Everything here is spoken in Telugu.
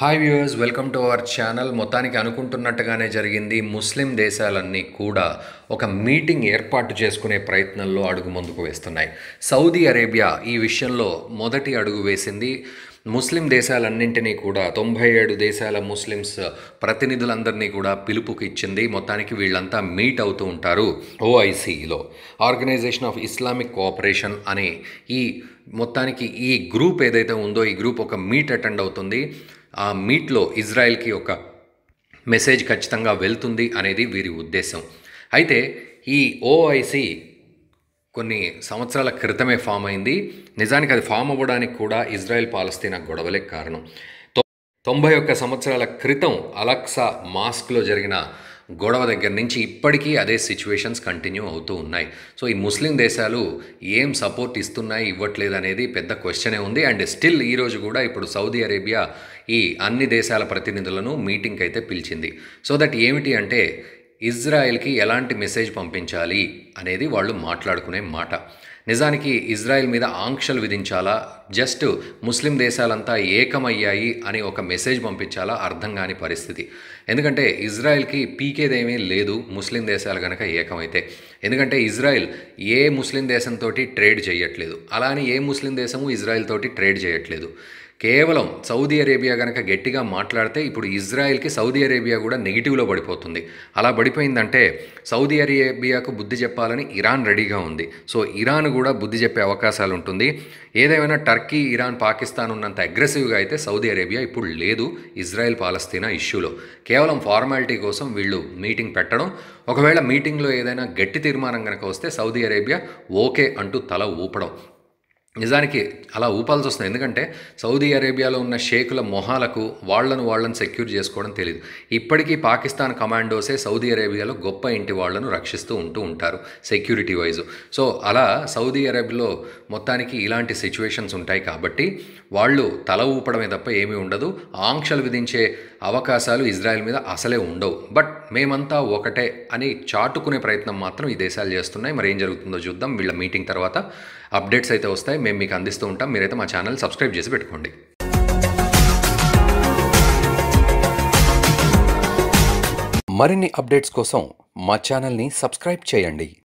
hi viewers welcome to our channel మొత్తానికి అనుకుంటున్నట్టుగానే జరిగింది ముస్లిం దేశాలన్నీ కూడా ఒక మీటింగ్ ఏర్పాటు చేసుకునే ప్రయత్నంలో అడుగు ముందుకు వేస్తున్నాయి సౌదీ అరేబియా ఈ విషయంలో మొదటి అడుగు వేసింది ముస్లిం దేశాలన్నింటినీ కూడా తొంభై ఏడు దేశాల ముస్లిమ్స్ ప్రతినిధులందరినీ కూడా పిలుపుకి ఇచ్చింది మొత్తానికి వీళ్ళంతా మీట్ అవుతూ ఉంటారు ఓఐసీలో ఆర్గనైజేషన్ ఆఫ్ ఇస్లామిక్ కోఆపరేషన్ అనే ఈ మొత్తానికి ఈ గ్రూప్ ఏదైతే ఉందో ఈ గ్రూప్ ఒక మీట్ అటెండ్ అవుతుంది ఆ మీట్లో ఇజ్రాయెల్కి ఒక మెసేజ్ ఖచ్చితంగా వెళ్తుంది అనేది వీరి ఉద్దేశం అయితే ఈ ఓఐసి కొన్ని సంవత్సరాల క్రితమే ఫామ్ అయింది నిజానికి అది ఫామ్ అవ్వడానికి కూడా ఇజ్రాయెల్ పాలస్తీనా గొడవలే కారణం తొంభై ఒక్క సంవత్సరాల క్రితం అలక్సా మాస్క్లో జరిగిన గొడవ దగ్గర నుంచి ఇప్పటికీ అదే సిచ్యువేషన్స్ కంటిన్యూ అవుతూ ఉన్నాయి సో ఈ ముస్లిం దేశాలు ఏం సపోర్ట్ ఇస్తున్నాయి ఇవ్వట్లేదు అనేది పెద్ద క్వశ్చనే ఉంది అండ్ స్టిల్ ఈరోజు కూడా ఇప్పుడు సౌదీ అరేబియా ఈ అన్ని దేశాల ప్రతినిధులను మీటింగ్కి అయితే పిలిచింది సో దట్ ఏమిటి అంటే ఇజ్రాయెల్కి ఎలాంటి మెసేజ్ పంపించాలి అనేది వాళ్ళు మాట్లాడుకునే మాట నిజానికి ఇజ్రాయెల్ మీద ఆంక్షలు విధించాలా జస్ట్ ముస్లిం దేశాలంతా ఏకమయ్యాయి అని ఒక మెసేజ్ పంపించాలా అర్థం కాని పరిస్థితి ఎందుకంటే ఇజ్రాయెల్కి పీకేదేమీ లేదు ముస్లిం దేశాలు కనుక ఏకమైతే ఎందుకంటే ఇజ్రాయెల్ ఏ ముస్లిం దేశంతో ట్రేడ్ చేయట్లేదు అలానే ఏ ముస్లిం దేశము ఇజ్రాయెల్ తోటి ట్రేడ్ చేయట్లేదు కేవలం సౌదీ అరేబియా కనుక గట్టిగా మాట్లాడితే ఇప్పుడు ఇజ్రాయెల్కి సౌదీ అరేబియా కూడా నెగిటివ్లో పడిపోతుంది అలా పడిపోయిందంటే సౌదీ అరేబియాకు బుద్ధి చెప్పాలని ఇరాన్ రెడీగా ఉంది సో ఇరాన్ కూడా బుద్ధి చెప్పే అవకాశాలు ఉంటుంది ఏదేమైనా టర్కీ ఇరాన్ పాకిస్తాన్ ఉన్నంత అగ్రెసివ్గా అయితే సౌదీ అరేబియా ఇప్పుడు లేదు ఇజ్రాయెల్ పాలస్తీనా ఇష్యూలో కేవలం ఫార్మాలిటీ కోసం వీళ్ళు మీటింగ్ పెట్టడం ఒకవేళ మీటింగ్లో ఏదైనా గట్టి తీర్మానం కనుక వస్తే సౌదీ అరేబియా ఓకే అంటూ తల ఊపడం నిజానికి అలా ఊపాల్సి వస్తుంది ఎందుకంటే సౌదీ అరేబియాలో ఉన్న షేకుల మొహాలకు వాళ్లను వాళ్ళని సెక్యూర్ చేసుకోవడం తెలియదు ఇప్పటికీ పాకిస్తాన్ కమాండోసే సౌదీ అరేబియాలో గొప్ప ఇంటి వాళ్లను రక్షిస్తూ ఉంటూ ఉంటారు సెక్యూరిటీ వైజ్ సో అలా సౌదీ అరేబియాలో మొత్తానికి ఇలాంటి సిచ్యువేషన్స్ ఉంటాయి కాబట్టి వాళ్ళు తల ఊపడమే తప్ప ఏమీ ఉండదు ఆంక్షలు విధించే అవకాశాలు ఇజ్రాయెల్ మీద అసలే ఉండవు బట్ మేమంతా ఒకటే అని చాటుకునే ప్రయత్నం మాత్రం ఈ దేశాలు చేస్తున్నాయి మరి ఏం జరుగుతుందో చూద్దాం వీళ్ళ మీటింగ్ తర్వాత అప్డేట్స్ అయితే వస్తాయి మేము మీకు అందిస్తూ ఉంటాం మీరైతే మా ఛానల్ సబ్స్క్రైబ్ చేసి పెట్టుకోండి మరిన్ని అప్డేట్స్ కోసం మా ఛానల్ని సబ్స్క్రైబ్ చేయండి